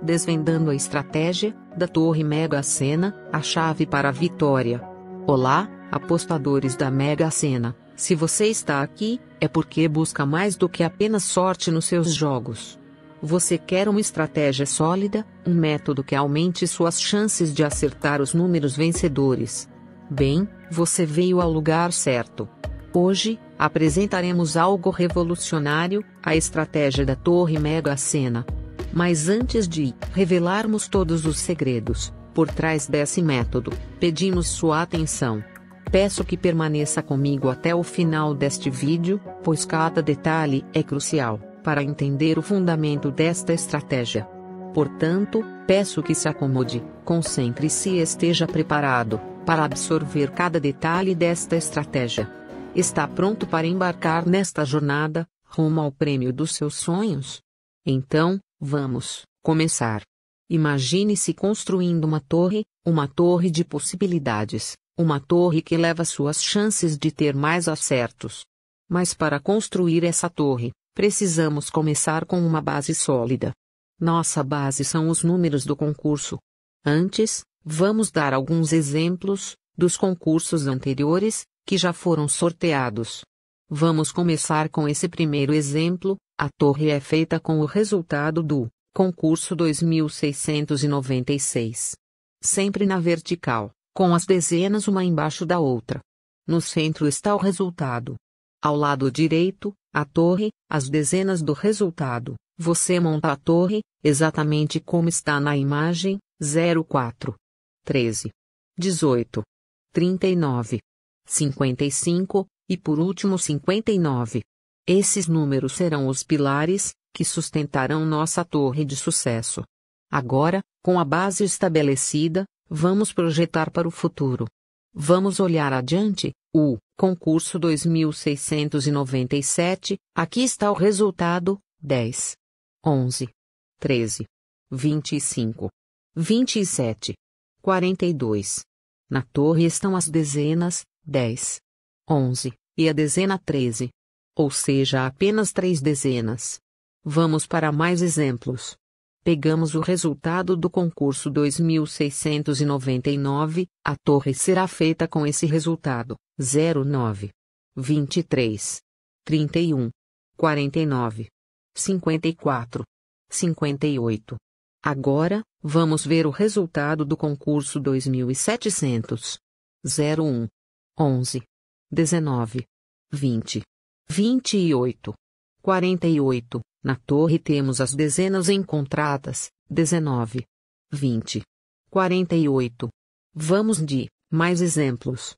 desvendando a estratégia da Torre Mega Sena, a chave para a vitória. Olá, apostadores da Mega Sena. Se você está aqui, é porque busca mais do que apenas sorte nos seus jogos. Você quer uma estratégia sólida, um método que aumente suas chances de acertar os números vencedores. Bem, você veio ao lugar certo. Hoje, apresentaremos algo revolucionário, a estratégia da Torre Mega Sena, mas antes de revelarmos todos os segredos por trás desse método, pedimos sua atenção. Peço que permaneça comigo até o final deste vídeo, pois cada detalhe é crucial para entender o fundamento desta estratégia. Portanto, peço que se acomode, concentre-se e esteja preparado para absorver cada detalhe desta estratégia. Está pronto para embarcar nesta jornada rumo ao prêmio dos seus sonhos? Então, Vamos começar. Imagine-se construindo uma torre, uma torre de possibilidades, uma torre que leva suas chances de ter mais acertos. Mas para construir essa torre, precisamos começar com uma base sólida. Nossa base são os números do concurso. Antes, vamos dar alguns exemplos dos concursos anteriores que já foram sorteados. Vamos começar com esse primeiro exemplo, a torre é feita com o resultado do concurso 2696. Sempre na vertical, com as dezenas uma embaixo da outra. No centro está o resultado. Ao lado direito, a torre, as dezenas do resultado. Você monta a torre, exatamente como está na imagem, 04. 13. 18. 39. 55, e por último 59. Esses números serão os pilares que sustentarão nossa torre de sucesso. Agora, com a base estabelecida, vamos projetar para o futuro. Vamos olhar adiante, o concurso 2697, aqui está o resultado, 10, 11, 13, 25, 27, 42. Na torre estão as dezenas, 10, 11, e a dezena 13 ou seja, apenas três dezenas. Vamos para mais exemplos. Pegamos o resultado do concurso 2699, a torre será feita com esse resultado: 09, 23, 31, 49, 54, 58. Agora, vamos ver o resultado do concurso 2700. 01, 11, 19, 20. 28. 48. Na torre temos as dezenas encontradas, 19. 20. 48. Vamos de mais exemplos.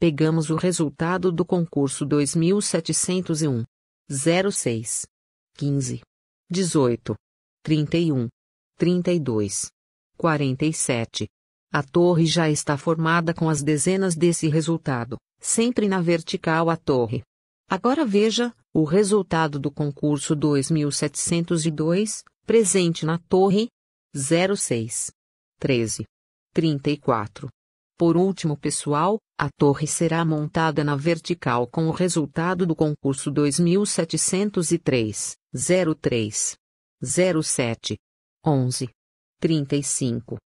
Pegamos o resultado do concurso 2701. 06. 15. 18. 31. 32. 47. A torre já está formada com as dezenas desse resultado, sempre na vertical a torre. Agora veja o resultado do concurso 2702, presente na Torre 06 13 34. Por último, pessoal, a torre será montada na vertical com o resultado do concurso 2703 03 07 11 35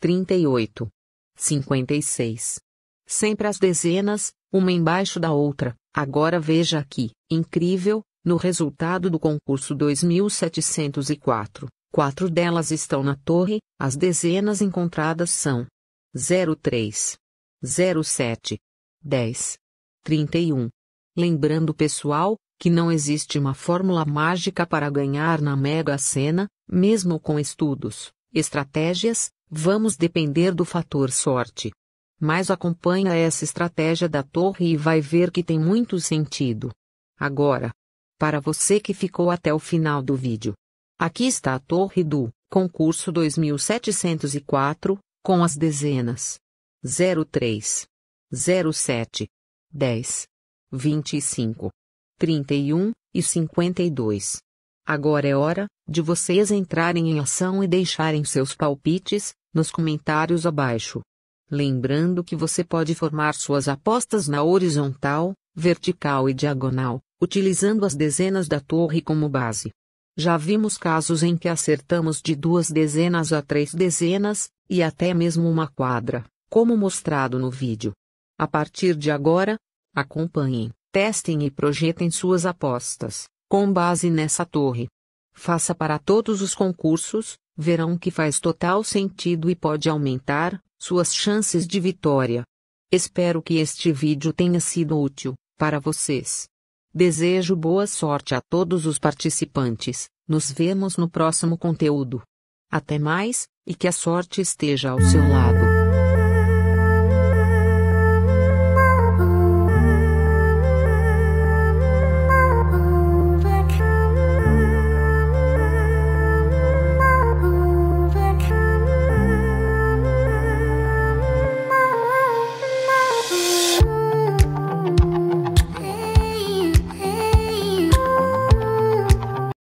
38 56. Sempre as dezenas, uma embaixo da outra. Agora veja aqui, incrível, no resultado do concurso 2704, quatro delas estão na torre, as dezenas encontradas são 03, 07, 10, 31. Lembrando pessoal, que não existe uma fórmula mágica para ganhar na Mega Sena, mesmo com estudos, estratégias, vamos depender do fator sorte. Mas acompanha essa estratégia da torre e vai ver que tem muito sentido. Agora, para você que ficou até o final do vídeo. Aqui está a torre do concurso 2704, com as dezenas 03, 07, 10, 25, 31 e 52. Agora é hora de vocês entrarem em ação e deixarem seus palpites nos comentários abaixo. Lembrando que você pode formar suas apostas na horizontal, vertical e diagonal, utilizando as dezenas da torre como base. Já vimos casos em que acertamos de duas dezenas a três dezenas, e até mesmo uma quadra, como mostrado no vídeo. A partir de agora, acompanhem, testem e projetem suas apostas, com base nessa torre. Faça para todos os concursos, verão que faz total sentido e pode aumentar, suas chances de vitória. Espero que este vídeo tenha sido útil para vocês. Desejo boa sorte a todos os participantes. Nos vemos no próximo conteúdo. Até mais, e que a sorte esteja ao seu lado.